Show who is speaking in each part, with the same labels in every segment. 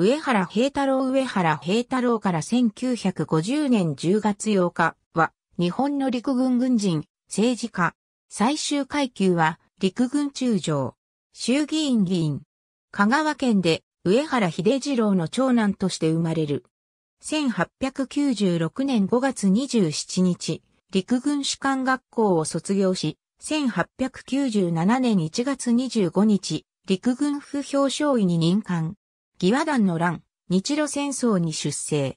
Speaker 1: 上原平太郎上原平太郎から1950年10月8日は、日本の陸軍軍人、政治家。最終階級は、陸軍中将。衆議院議員。香川県で、上原秀次郎の長男として生まれる。1896年5月27日、陸軍士官学校を卒業し、1897年1月25日、陸軍副表彰位に任官。義和団の乱、日露戦争に出征。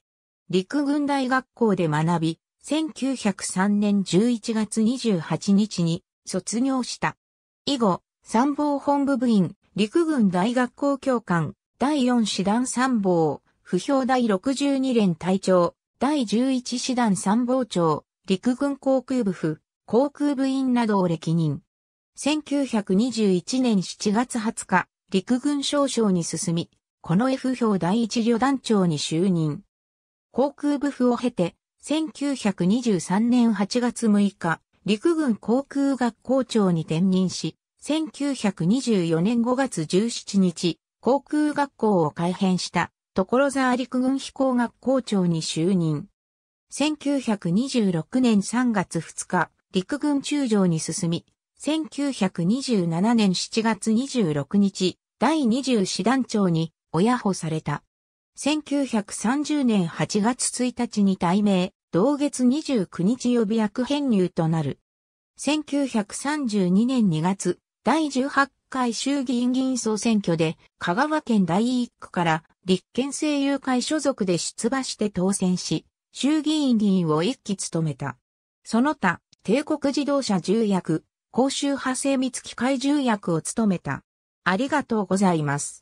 Speaker 1: 陸軍大学校で学び、1903年11月28日に卒業した。以後、参謀本部部員、陸軍大学校教官、第4師団参謀、不評第62連隊長、第11師団参謀長、陸軍航空部府、航空部員などを歴任。1921年7月20日、陸軍少将に進み、この F 表第一旅団長に就任。航空部府を経て、1923年8月6日、陸軍航空学校長に転任し、1924年5月17日、航空学校を改編した、所沢陸軍飛行学校長に就任。1926年3月2日、陸軍中将に進み、1927年7月26日、第20師団長に親保された。1930年8月1日に対名、同月29日予備役編入となる。1932年2月、第18回衆議院議員総選挙で、香川県第1区から立憲政友会所属で出馬して当選し、衆議院議員を一期務めた。その他、帝国自動車重役、公衆派精密機械重役を務めた。ありがとうございます。